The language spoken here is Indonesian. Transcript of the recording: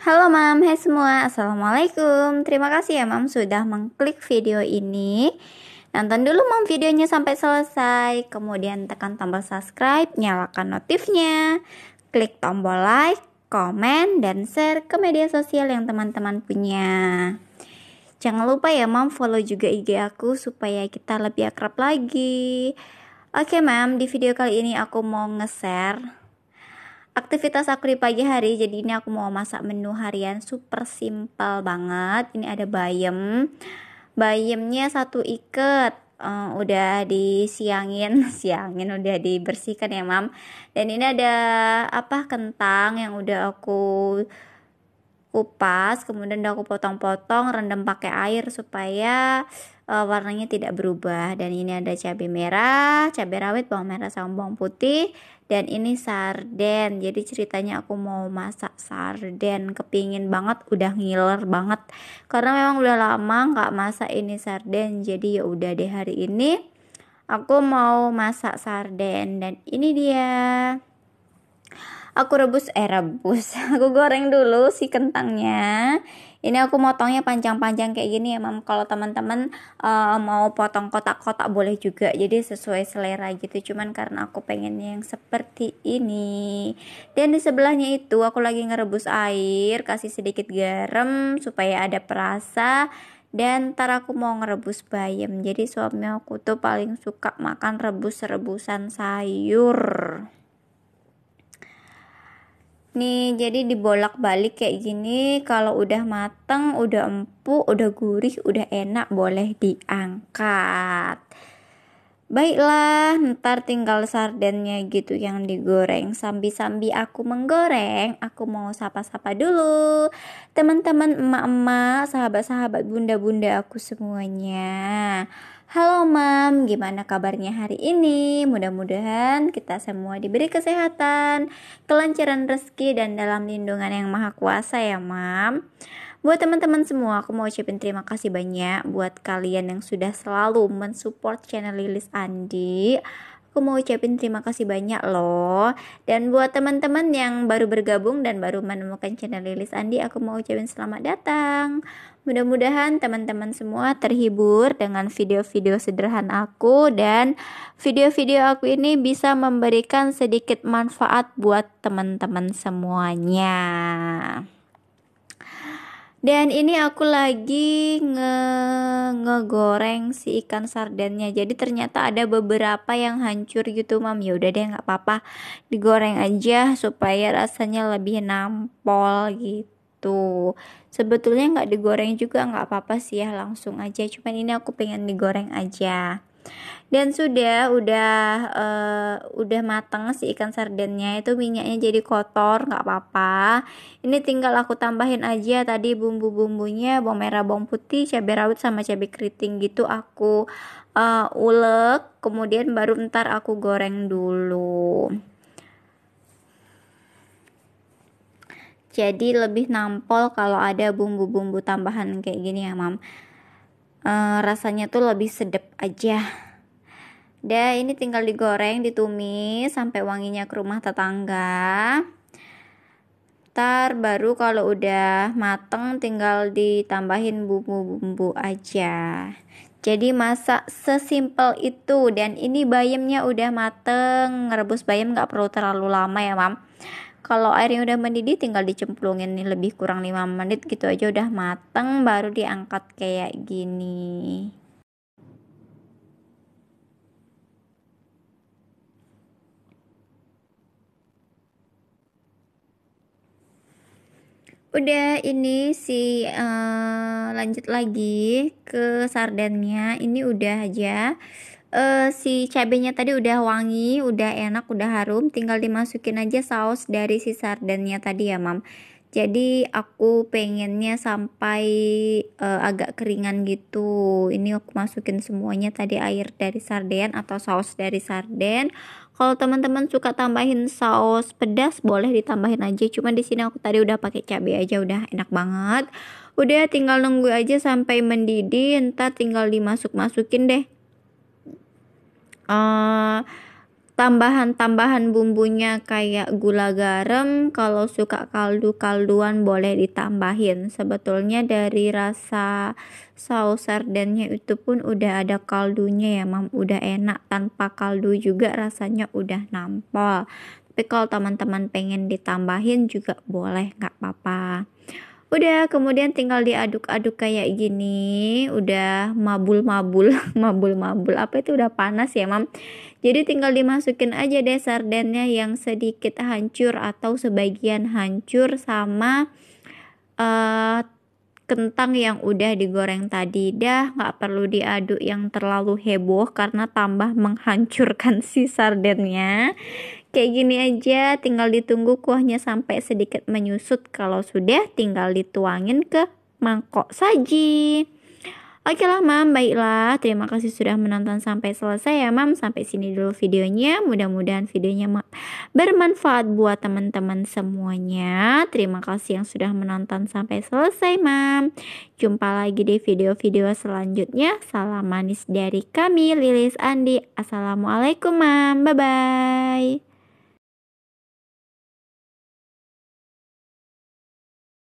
Halo Mam, hai semua, Assalamualaikum Terima kasih ya Mam sudah mengklik video ini Nonton dulu Mam videonya sampai selesai Kemudian tekan tombol subscribe, nyalakan notifnya Klik tombol like, komen, dan share ke media sosial yang teman-teman punya Jangan lupa ya Mam follow juga IG aku supaya kita lebih akrab lagi Oke Mam, di video kali ini aku mau nge-share aktivitas aku di pagi hari jadi ini aku mau masak menu harian super simple banget ini ada bayam bayamnya satu ikat um, udah disiangin siangin udah dibersihkan ya mam dan ini ada apa kentang yang udah aku kupas, kemudian aku potong-potong, rendam pakai air supaya uh, warnanya tidak berubah. Dan ini ada cabai merah, cabai rawit, bawang merah sama bawang putih, dan ini sarden. Jadi ceritanya aku mau masak sarden, kepingin banget, udah ngiler banget. Karena memang udah lama nggak masak ini sarden, jadi ya udah deh hari ini aku mau masak sarden dan ini dia aku rebus eh rebus aku goreng dulu si kentangnya ini aku motongnya panjang-panjang kayak gini ya mam kalau teman-teman uh, mau potong kotak-kotak boleh juga jadi sesuai selera gitu cuman karena aku pengen yang seperti ini dan di sebelahnya itu aku lagi ngerebus air kasih sedikit garam supaya ada perasa dan ntar aku mau ngerebus bayam jadi suami aku tuh paling suka makan rebus-rebusan sayur nih jadi dibolak balik kayak gini kalau udah mateng udah empuk udah gurih udah enak boleh diangkat Baiklah, ntar tinggal sardennya gitu yang digoreng. Sambi-sambi aku menggoreng, aku mau sapa-sapa dulu. Teman-teman emak-emak, sahabat-sahabat bunda-bunda aku semuanya. Halo Mam, gimana kabarnya hari ini? Mudah-mudahan kita semua diberi kesehatan, kelancaran rezeki, dan dalam lindungan yang maha kuasa ya Mam. Buat teman-teman semua, aku mau ucapin terima kasih banyak buat kalian yang sudah selalu mensupport channel Lilis Andi. Aku mau ucapin terima kasih banyak loh Dan buat teman-teman yang baru bergabung dan baru menemukan channel Lilis Andi Aku mau ucapin selamat datang Mudah-mudahan teman-teman semua terhibur dengan video-video sederhana aku dan video-video aku ini bisa memberikan sedikit manfaat buat teman-teman semuanya. Dan ini aku lagi nge ngegoreng si ikan sardennya. Jadi ternyata ada beberapa yang hancur gitu, Mam. Ya udah deh nggak apa-apa. Digoreng aja supaya rasanya lebih nampol gitu gitu sebetulnya nggak digoreng juga nggak apa-apa sih ya langsung aja cuman ini aku pengen digoreng aja dan sudah udah uh, udah mateng si ikan sardennya itu minyaknya jadi kotor nggak apa-apa ini tinggal aku tambahin aja tadi bumbu-bumbunya bawang merah bawang putih cabai rawit sama cabai keriting gitu aku uh, ulek kemudian baru ntar aku goreng dulu jadi lebih nampol kalau ada bumbu-bumbu tambahan kayak gini ya mam e, rasanya tuh lebih sedep aja dan ini tinggal digoreng ditumis sampai wanginya ke rumah tetangga ntar baru kalau udah mateng tinggal ditambahin bumbu-bumbu aja jadi masak sesimpel itu dan ini bayamnya udah mateng Nge-rebus bayam gak perlu terlalu lama ya mam kalau airnya udah mendidih tinggal dicemplungin nih lebih kurang 5 menit gitu aja udah mateng baru diangkat kayak gini udah ini si uh, lanjut lagi ke sardennya ini udah aja uh, si cabenya tadi udah wangi, udah enak, udah harum, tinggal dimasukin aja saus dari si sardennya tadi ya, Mam. Jadi aku pengennya sampai uh, agak keringan gitu. Ini aku masukin semuanya tadi air dari sarden atau saus dari sarden. Kalau teman-teman suka tambahin saus pedas boleh ditambahin aja. Cuma di sini aku tadi udah pakai cabai aja udah enak banget. Udah tinggal nunggu aja sampai mendidih, entah tinggal dimasuk-masukin deh tambahan eh, tambahan-tambahan bumbunya kayak gula garam kalau suka kaldu-kalduan boleh ditambahin sebetulnya dari rasa saus sardennya itu pun udah ada kaldunya ya mam udah enak tanpa kaldu juga rasanya udah nampol tapi kalau teman-teman pengen ditambahin juga boleh nggak apa-apa Udah, kemudian tinggal diaduk-aduk kayak gini. Udah mabul-mabul, mabul-mabul. Apa itu udah panas ya, Mam? Jadi tinggal dimasukin aja deh sardennya yang sedikit hancur atau sebagian hancur sama uh, kentang yang udah digoreng tadi dah nggak perlu diaduk yang terlalu heboh karena tambah menghancurkan si sardennya Kayak gini aja, tinggal ditunggu kuahnya sampai sedikit menyusut. Kalau sudah, tinggal dituangin ke mangkok saji. Oke lah mam, baiklah. Terima kasih sudah menonton sampai selesai ya mam. Sampai sini dulu videonya. Mudah-mudahan videonya bermanfaat buat teman-teman semuanya. Terima kasih yang sudah menonton sampai selesai mam. Jumpa lagi di video-video selanjutnya. Salam manis dari kami Lilis Andi. Assalamualaikum mam. Bye-bye.